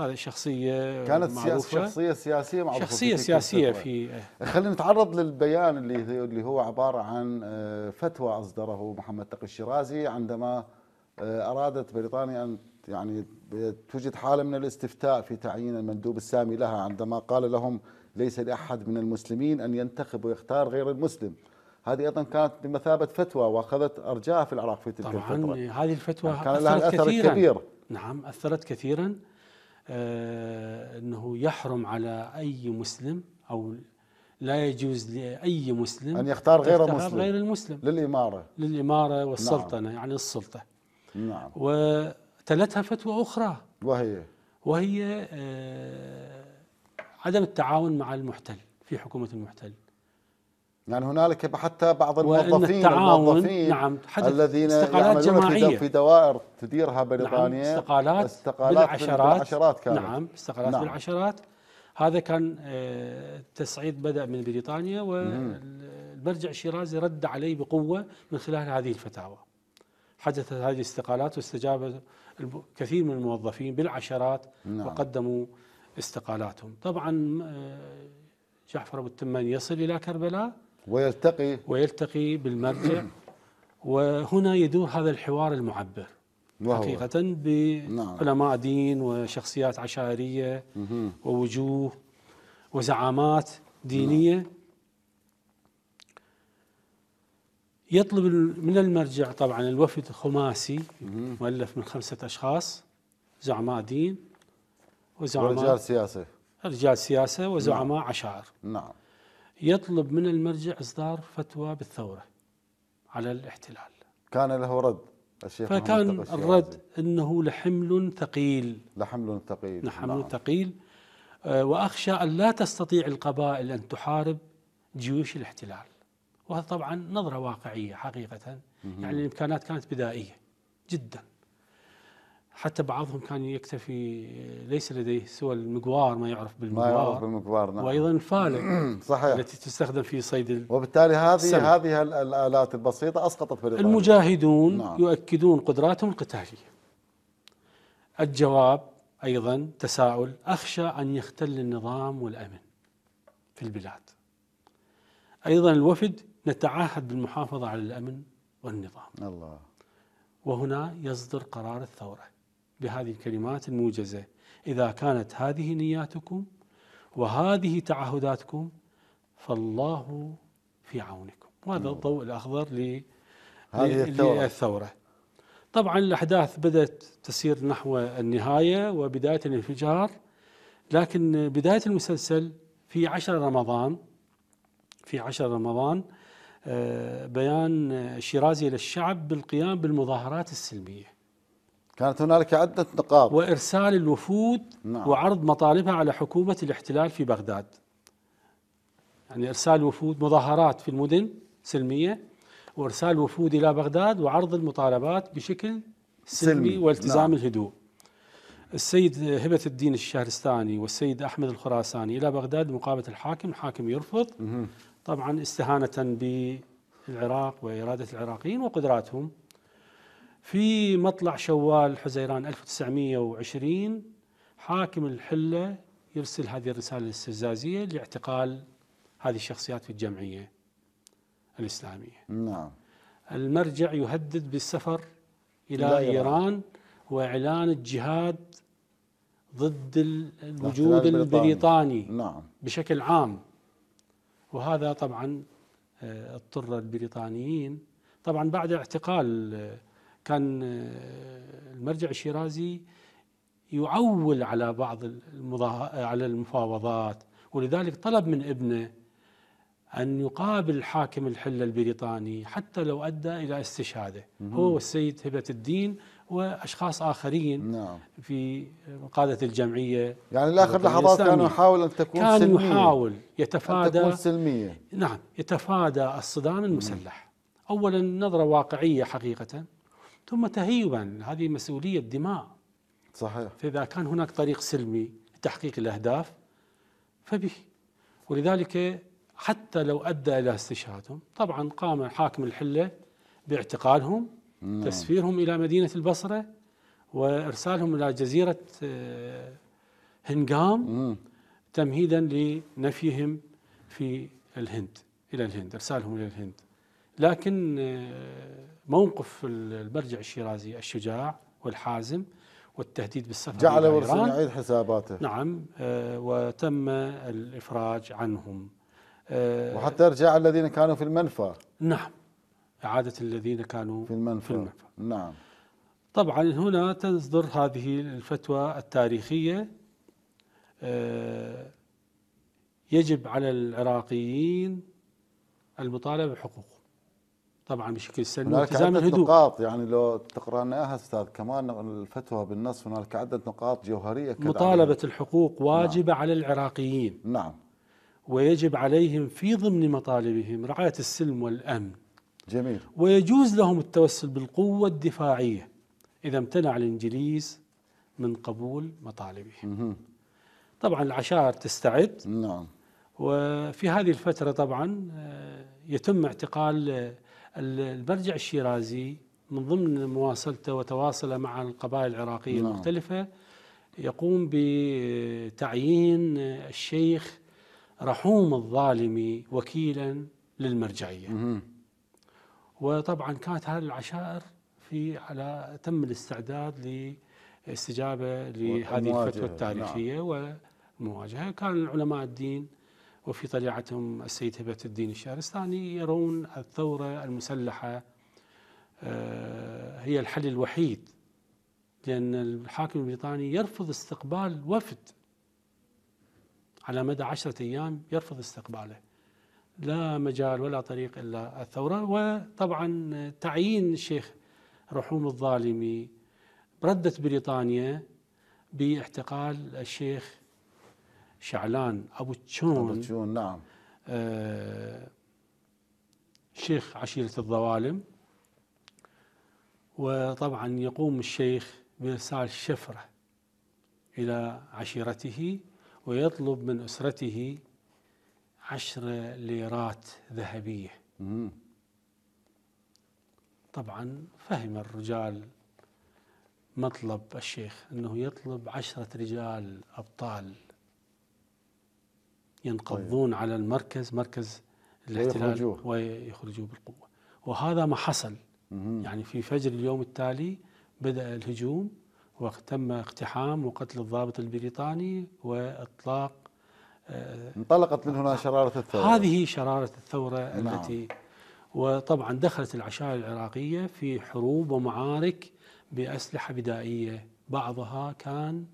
هذه شخصية كانت معروفة. شخصية سياسية معروفة شخصية سياسية في خلينا نتعرض للبيان اللي اللي هو عبارة عن آه، فتوى أصدره محمد تقي الشيرازي عندما آه، أرادت بريطانيا أن يعني توجد حالة من الاستفتاء في تعيين المندوب السامي لها عندما قال لهم ليس لأحد من المسلمين أن ينتخب ويختار غير المسلم هذه ايضا كانت بمثابه فتوى واخذت ارجاء في العراق في تلك طبعا الفتره طبعا هذه الفتوى كان لها اثر كثيرا كبير نعم اثرت كثيرا آه، أنه يحرم على أي مسلم أو لا يجوز لأي مسلم أن يختار غير مسلم غير المسلم للإمارة للإمارة والسلطنة نعم. يعني السلطة نعم وتلتها فتوى أخرى وهي وهي آه، عدم التعاون مع المحتل في حكومة المحتل يعني هنالك حتى بعض الموظفين الموظفين نعم الذين يعملون في, في دوائر تديرها بريطانيا نعم استقالات, استقالات بالعشرات, بالعشرات كانت نعم استقالات نعم بالعشرات هذا كان آه، التصعيد بدا من بريطانيا والمرجع الشيرازي رد عليه بقوه من خلال هذه الفتاوى حدثت هذه الاستقالات واستجاب كثير من الموظفين بالعشرات نعم. وقدموا استقالاتهم طبعا آه، جعفر ابو التمان يصل الى كربلاء ويلتقي ويلتقي بالمرجع وهنا يدور هذا الحوار المعبر حقيقة بعلماء نعم. دين وشخصيات عشائرية ووجوه وزعامات دينية نعم. يطلب من المرجع طبعا الوفد خماسي مؤلف من خمسة أشخاص زعماء دين وزعماء رجال سياسة رجال سياسة وزعماء نعم. عشائر نعم يطلب من المرجع إصدار فتوى بالثورة على الاحتلال كان له رد الشيخ فكان الرد أنه لحمل ثقيل لحمل ثقيل لحمل نعم. ثقيل آه، وأخشى أن لا تستطيع القبائل أن تحارب جيوش الاحتلال وهذا طبعا نظرة واقعية حقيقة يعني الإمكانات كانت بدائية جدا حتى بعضهم كان يكتفي ليس لديه سوى المقوار ما يعرف بالمقوار ما يعرف بالمقوار نعم وايضا الفالق صحيح التي تستخدم في صيد وبالتالي هذه السمك. هذه الالات البسيطه اسقطت بريطانيا المجاهدون نعم. يؤكدون قدراتهم القتاليه الجواب ايضا تساؤل اخشى ان يختل النظام والامن في البلاد ايضا الوفد نتعهد بالمحافظه على الامن والنظام الله وهنا يصدر قرار الثوره بهذه الكلمات الموجزة إذا كانت هذه نياتكم وهذه تعهداتكم فالله في عونكم وهذا نعم. الضوء الأخضر ل للثورة. للثورة طبعا الأحداث بدأت تسير نحو النهاية وبداية الانفجار لكن بداية المسلسل في عشر رمضان في عشر رمضان آه، بيان شيرازي للشعب بالقيام بالمظاهرات السلميه كانت هنالك عدة نقاط وإرسال الوفود نعم. وعرض مطالبها على حكومة الاحتلال في بغداد يعني إرسال وفود مظاهرات في المدن سلمية وإرسال وفود إلى بغداد وعرض المطالبات بشكل سلمي, سلمي. والتزام نعم. الهدوء السيد هبة الدين الشهرستاني والسيد أحمد الخراساني إلى بغداد مقابلة الحاكم الحاكم يرفض مه. طبعا استهانة بالعراق وإرادة العراقيين وقدراتهم في مطلع شوال حزيران 1920 حاكم الحلة يرسل هذه الرسالة الاستفزازية لاعتقال هذه الشخصيات في الجمعية الإسلامية نعم المرجع يهدد بالسفر إلى إيران وإعلان الجهاد ضد الوجود البريطاني نعم. بشكل عام وهذا طبعا آه، اضطر البريطانيين طبعا بعد اعتقال آه، كان آه، المرجع الشيرازي يعول على بعض المضاه... على المفاوضات ولذلك طلب من ابنه أن يقابل حاكم الحلة البريطاني حتى لو أدى إلى استشهاده هو والسيد هبة الدين وأشخاص آخرين نعم. في قادة الجمعية يعني لآخر لحظات كانوا يحاول أن تكون كان سلمية كان يحاول يتفادى أن تكون سلمية نعم يتفادى الصدام المسلح أولا نظرة واقعية حقيقة ثم تهيبا هذه مسؤولية دماء صحيح فإذا كان هناك طريق سلمي لتحقيق الأهداف فبه ولذلك حتى لو أدى إلى استشهادهم طبعا قام حاكم الحلة باعتقالهم مم. نعم. تسفيرهم إلى مدينة البصرة وإرسالهم إلى جزيرة آه، هنغام تمهيدا لنفيهم في الهند إلى الهند إرسالهم إلى الهند لكن آه، موقف المرجع الشيرازي الشجاع والحازم والتهديد بالسفر جعل ورسين يعيد حساباته نعم آه، وتم الإفراج عنهم آه، وحتى إرجاع الذين كانوا في المنفى نعم إعادة الذين كانوا في المنفى, في المنفى. نعم طبعا هنا تصدر هذه الفتوى التاريخية آه، يجب على العراقيين المطالبة بحقوقهم طبعا بشكل سلمي والتزام عدة الهدوء نقاط يعني لو تقرأناها استاذ كمان الفتوى بالنص هنالك عده نقاط جوهريه كذا مطالبه الحقوق نعم. واجبه نعم. على العراقيين نعم ويجب عليهم في ضمن مطالبهم رعايه السلم والامن جميل ويجوز لهم التوسل بالقوه الدفاعيه اذا امتنع الانجليز من قبول مطالبهم مه. طبعا العشائر تستعد نعم وفي هذه الفتره طبعا آه، يتم اعتقال المرجع الشيرازي من ضمن مواصلته وتواصله مع القبائل العراقية نعم. المختلفة يقوم بتعيين الشيخ رحوم الظالمي وكيلا للمرجعية مم. وطبعا كانت هذه العشائر في على تم الاستعداد لاستجابة لهذه الفتوى التاريخية نعم. ومواجهة كان علماء الدين وفي طليعتهم السيد هبة الدين الشهرستاني يرون الثورة المسلحة آه، هي الحل الوحيد لأن الحاكم البريطاني يرفض استقبال وفد على مدى عشرة أيام يرفض استقباله لا مجال ولا طريق إلا الثورة وطبعا تعيين الشيخ رحوم الظالمي ردت بريطانيا باحتقال الشيخ شعلان أبو تشون أبو تشون نعم آه، شيخ عشيرة الظوالم وطبعا يقوم الشيخ بإرسال شفرة إلى عشيرته ويطلب من أسرته عشر ليرات ذهبية طبعا فهم الرجال مطلب الشيخ أنه يطلب عشرة رجال أبطال ينقضون طيب. على المركز مركز الاحتلال ويخرجوه, ويخرجوه بالقوة وهذا ما حصل مم. يعني في فجر اليوم التالي بدأ الهجوم وتم اقتحام وقتل الضابط البريطاني وإطلاق آه، انطلقت من هنا شرارة الثورة هذه شرارة الثورة نعم. التي وطبعا دخلت العشائر العراقية في حروب ومعارك بأسلحة بدائية بعضها كان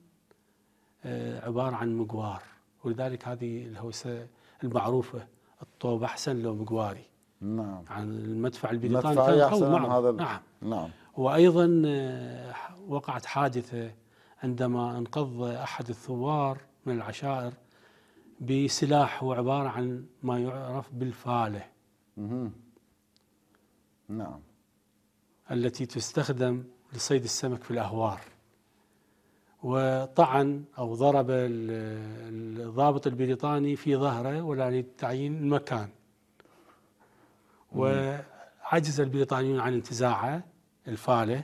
آه، عبارة عن مقوار ولذلك هذه الهوسه المعروفه الطوب احسن لو مقواري نعم عن المدفع البريطاني كان احسن معه. هذا نعم نعم وايضا آه، وقعت حادثه عندما انقض احد الثوار من العشائر بسلاح هو عباره عن ما يعرف بالفاله. اها نعم التي تستخدم لصيد السمك في الاهوار. وطعن أو ضرب الضابط البريطاني في ظهره ولا تعيين المكان وعجز البريطانيون عن انتزاعه الفالة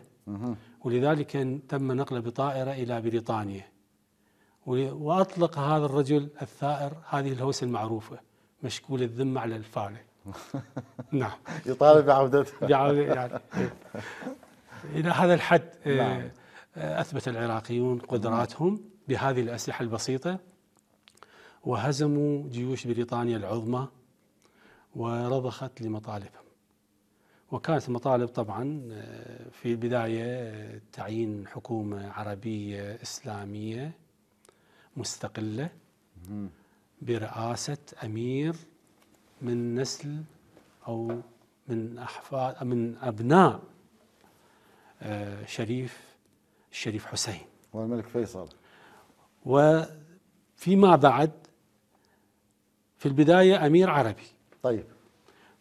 ولذلك تم نقله بطائرة إلى بريطانيا وأطلق هذا الرجل الثائر هذه الهوسة المعروفة مشكول الذمة على الفالة نعم يطالب بعودتها يعني إلى هذا الحد نعم. إيه، أثبت العراقيون قدراتهم بهذه الأسلحة البسيطة وهزموا جيوش بريطانيا العظمى ورضخت لمطالبهم وكانت المطالب طبعا آه، في البداية آه، تعيين حكومة عربية إسلامية مستقلة برئاسة أمير من نسل أو من أحفاد من أبناء آه، شريف الشريف حسين والملك فيصل وفيما بعد في البداية أمير عربي طيب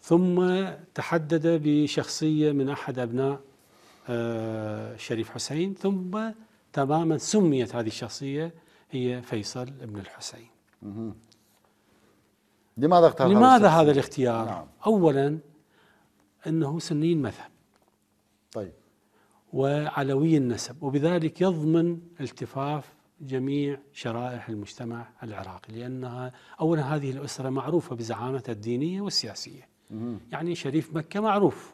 ثم تحدد بشخصية من أحد أبناء الشريف آه، حسين ثم تماما سميت هذه الشخصية هي فيصل بن الحسين لماذا اختار لماذا هذا, الاختيار؟ نعم. أولا أنه سني مذهب طيب وعلوي النسب وبذلك يضمن التفاف جميع شرائح المجتمع العراقي لأنها أولا هذه الأسرة معروفة بزعامتها الدينية والسياسية يعني شريف مكة معروف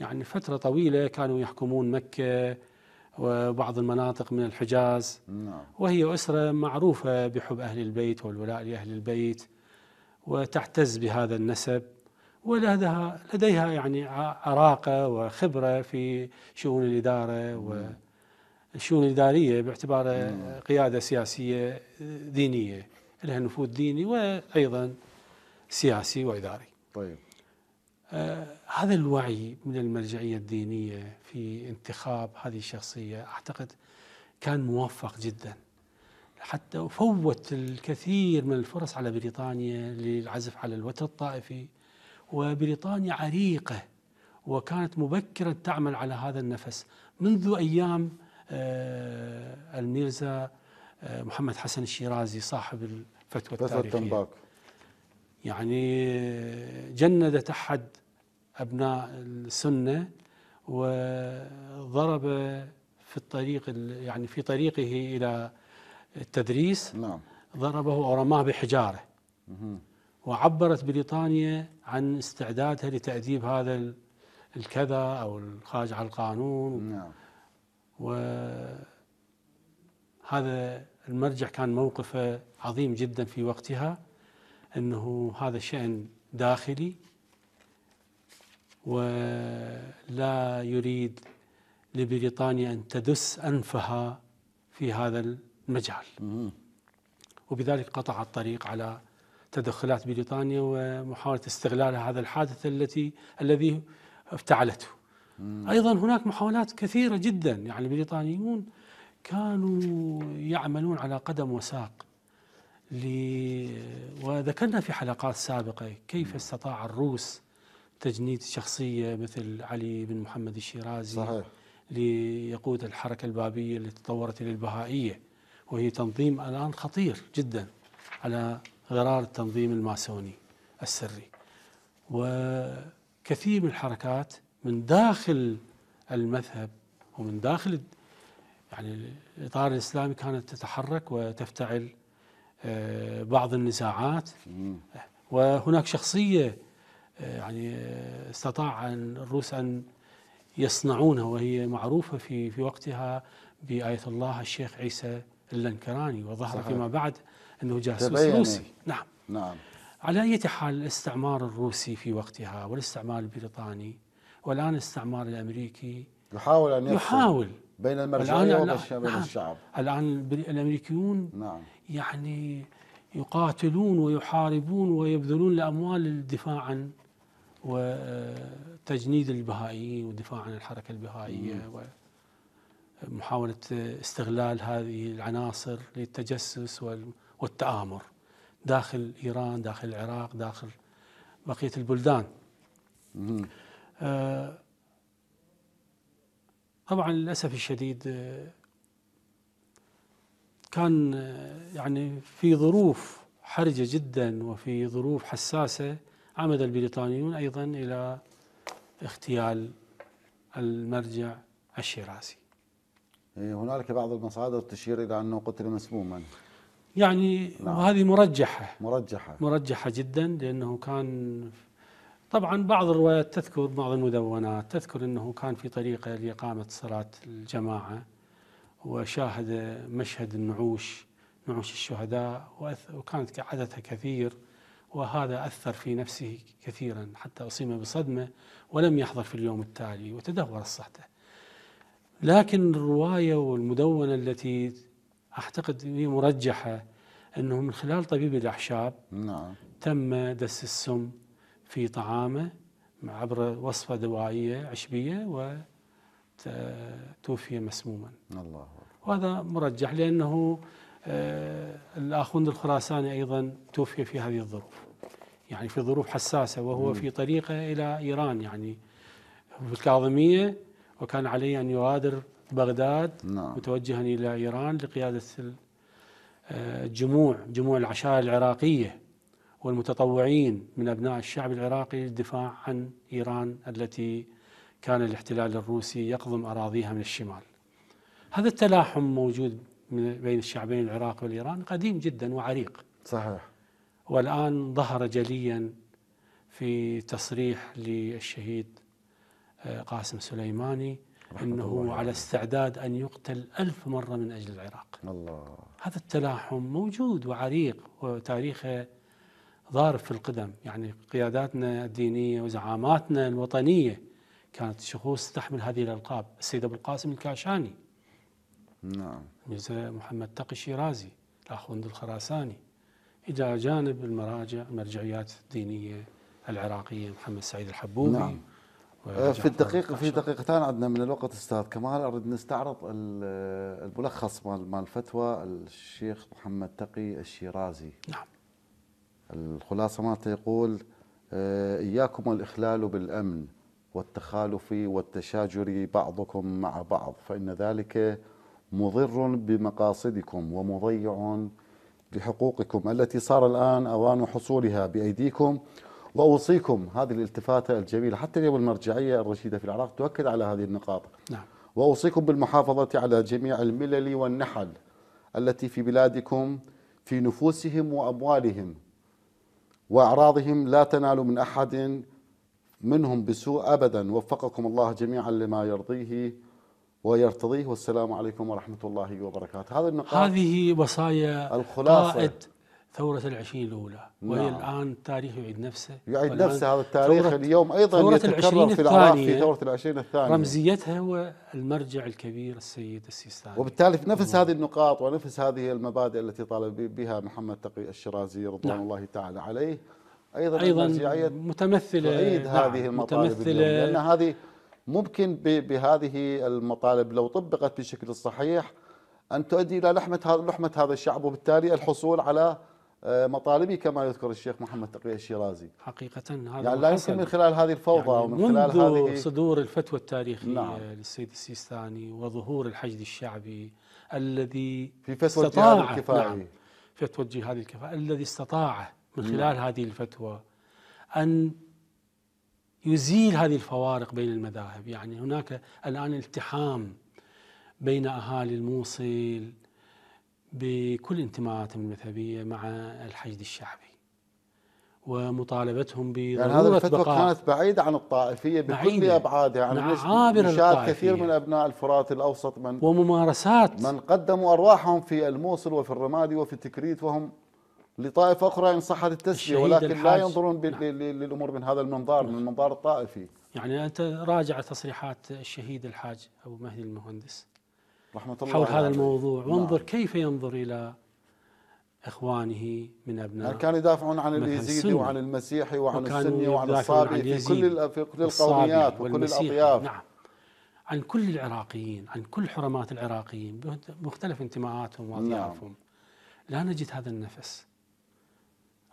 يعني فترة طويلة كانوا يحكمون مكة وبعض المناطق من الحجاز نعم. وهي أسرة معروفة بحب أهل البيت والولاء لأهل البيت وتعتز بهذا النسب ولديها لديها يعني عراقة وخبرة في شؤون الإدارة والشؤون نعم. الإدارية باعتبار نعم. قيادة سياسية دينية لها نفوذ ديني وأيضا سياسي وإداري طيب آه هذا الوعي من المرجعية الدينية في انتخاب هذه الشخصية أعتقد كان موفق جدا حتى فوت الكثير من الفرص على بريطانيا للعزف على الوتر الطائفي وبريطانيا عريقة وكانت مبكرة تعمل على هذا النفس منذ أيام آه، الميرزا آه، محمد حسن الشيرازي صاحب الفتوى التاريخية يعني آه، جندت أحد أبناء السنة وضرب في الطريق يعني في طريقه إلى التدريس نعم ضربه ورماه بحجارة مه. وعبرت بريطانيا عن استعدادها لتأديب هذا الكذا أو الخارج عن القانون نعم. وهذا المرجع كان موقفه عظيم جدا في وقتها أنه هذا شأن داخلي ولا يريد لبريطانيا أن تدس أنفها في هذا المجال وبذلك قطع الطريق على تدخلات بريطانيا ومحاولة استغلال هذا الحادث التي الذي افتعلته أيضا هناك محاولات كثيرة جدا يعني البريطانيون كانوا يعملون على قدم وساق وذكرنا في حلقات سابقة كيف استطاع الروس تجنيد شخصية مثل علي بن محمد الشيرازي صحيح. ليقود الحركة البابية التي تطورت إلى البهائية وهي تنظيم الآن خطير جدا على غرار التنظيم الماسوني السري وكثير من الحركات من داخل المذهب ومن داخل يعني الإطار الإسلامي كانت تتحرك وتفتعل آه، بعض النزاعات وهناك شخصية آه، يعني آه، استطاع الروس أن يصنعونها وهي معروفة في في وقتها بآية الله الشيخ عيسى اللنكراني وظهر فيما بعد أنه جاسوس روسي نعم نعم على أي حال الاستعمار الروسي في وقتها والاستعمار البريطاني والآن الاستعمار الأمريكي يحاول أن يحاول بين المرجعية وبين نعم الشعب الآن الأمريكيون نعم يعني يقاتلون ويحاربون ويبذلون الأموال للدفاع عن وتجنيد البهائيين والدفاع عن الحركة البهائية ومحاولة استغلال هذه العناصر للتجسس وال والتآمر داخل إيران داخل العراق داخل بقية البلدان آه طبعا للأسف الشديد آه، كان آه، يعني في ظروف حرجة جدا وفي ظروف حساسة عمد البريطانيون أيضا إلى اغتيال المرجع الشيرازي إيه، هنالك بعض المصادر تشير إلى أنه قتل مسموما يعني نعم. وهذه مرجحة مرجحة مرجحة جدا لأنه كان طبعا بعض الروايات تذكر بعض المدونات تذكر أنه كان في طريقة لإقامة صلاة الجماعة وشاهد مشهد النعوش نعوش الشهداء وكانت عددها كثير وهذا أثر في نفسه كثيرا حتى أصيب بصدمة ولم يحضر في اليوم التالي وتدهورت صحته لكن الرواية والمدونة التي اعتقد هي مرجحه انه من خلال طبيب الاعشاب نعم تم دس السم في طعامه عبر وصفه دوائيه عشبيه وتوفي مسموما. الله وهذا مرجح لانه آه، الاخوند الخراساني ايضا توفي في هذه الظروف. يعني في ظروف حساسه وهو في طريقه الى ايران يعني في الكاظميه وكان عليه ان يغادر بغداد نعم. متوجها إلى إيران لقيادة الجموع آه، جموع العشائر العراقية والمتطوعين من أبناء الشعب العراقي للدفاع عن إيران التي كان الاحتلال الروسي يقضم أراضيها من الشمال هذا التلاحم موجود بين الشعبين العراقي والإيران قديم جدا وعريق صحيح والآن ظهر جليا في تصريح للشهيد آه، قاسم سليماني أنه على استعداد أن يقتل ألف مرة من أجل العراق الله هذا التلاحم موجود وعريق وتاريخه ضارب في القدم يعني قياداتنا الدينية وزعاماتنا الوطنية كانت شخوص تحمل هذه الألقاب السيد أبو القاسم الكاشاني نعم محمد تقي الشيرازي الأخوند الخراساني إلى جانب المراجع المرجعيات الدينية العراقية محمد سعيد الحبوبي نعم. في الدقيقة في دقيقتان عندنا من الوقت استاذ كمال اريد نستعرض الملخص مال مال فتوى الشيخ محمد تقي الشيرازي نعم الخلاصة مالته يقول آه، اياكم الاخلال بالامن والتخالف والتشاجر بعضكم مع بعض فان ذلك مضر بمقاصدكم ومضيع لحقوقكم التي صار الان اوان حصولها بايديكم وأوصيكم هذه الالتفاتة الجميلة حتى اليوم المرجعية الرشيدة في العراق تؤكد على هذه النقاط نعم. وأوصيكم بالمحافظة على جميع الملل والنحل التي في بلادكم في نفوسهم وأموالهم وأعراضهم لا تنال من أحد منهم بسوء أبدا وفقكم الله جميعا لما يرضيه ويرتضيه والسلام عليكم ورحمة الله وبركاته هذه النقاط هذه وصايا الخلاصة قائد ثورة العشرين الأولى وهي نعم. الآن التاريخ يعيد نفسه يعيد نفسه هذا التاريخ اليوم أيضا ثورة يتكرر في العراق في ثورة العشرين الثانية رمزيتها هو المرجع الكبير السيد السيستاني وبالتالي في نفس نعم. هذه النقاط ونفس هذه المبادئ التي طالب بها محمد تقي الشرازي رضوان نعم. الله تعالى عليه أيضا, أيضا متمثلة تعيد نعم هذه المطالب متمثلة لأن هذه ممكن بهذه المطالب لو طبقت بشكل صحيح أن تؤدي إلى لحمة هذا لحمة هذا الشعب وبالتالي الحصول على آه، مطالبي كما يذكر الشيخ محمد تقي الشيرازي حقيقة هذا يعني لا يمكن من خلال هذه الفوضى يعني ومن خلال هذه صدور الفتوى التاريخية نعم. للسيد السيستاني وظهور الحشد الشعبي الذي في فتوى الجهاد الكفائي نعم فتوى الجهاد الكفائي الذي استطاع من نعم. خلال نعم. هذه الفتوى أن يزيل هذه الفوارق بين المذاهب يعني هناك الآن التحام بين أهالي الموصل بكل انتماءاتهم المذهبية مع الحشد الشعبي ومطالبتهم بضرورة يعني هذه الفتوى كانت بعيدة عن الطائفية بكل أبعادها يعني نعم، عابر الطائفية كثير من أبناء الفرات الأوسط من وممارسات من قدموا أرواحهم في الموصل وفي الرمادي وفي التكريت وهم لطائفة أخرى إن يعني صحت التسجيل ولكن لا ينظرون نعم. للأمور من هذا المنظار نعم. من المنظار الطائفي يعني أنت راجع تصريحات الشهيد الحاج أبو مهدي المهندس رحمة الله حول هذا الموضوع نعم. وانظر كيف ينظر إلى إخوانه من أبناء يعني كانوا يدافعون عن اليزيدي وعن المسيحي وعن السني وعن الصابي في كل في كل القوميات وكل الأطياف نعم عن كل العراقيين عن كل حرمات العراقيين بمختلف انتماءاتهم نعم. وأطيافهم نعم. لا نجد هذا النفس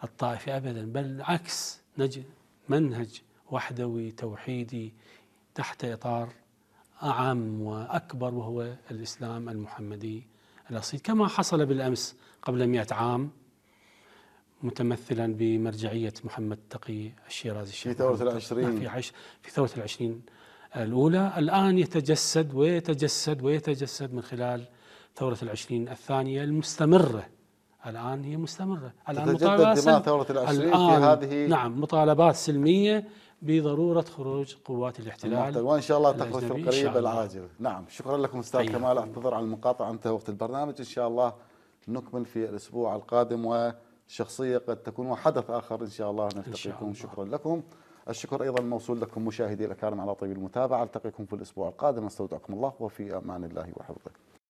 الطائفي أبدا بل عكس نجد منهج وحدوي توحيدي تحت إطار أعم وأكبر وهو الإسلام المحمدي الأصيل كما حصل بالأمس قبل مئة عام متمثلا بمرجعية محمد تقي الشيرازي في ثورة العشرين في, عش في ثورة العشرين الأولى الآن يتجسد ويتجسد ويتجسد من خلال ثورة العشرين الثانية المستمرة الآن هي مستمرة الآن مطالبات ثورة العشرين الآن في هذه نعم مطالبات سلمية بضروره خروج قوات الاحتلال طيب، وان شاء الله تخرج في القريب العاجل نعم شكرا لكم استاذ أيوة. كمال اعتذر على المقاطعه انتهى وقت البرنامج ان شاء الله نكمل في الاسبوع القادم وشخصيه قد تكون وحدث اخر ان شاء الله نلتقيكم شكرا لكم الشكر ايضا موصول لكم مشاهدي الاكارم على طيب المتابعه التقيكم في الاسبوع القادم استودعكم الله وفي امان الله وحفظه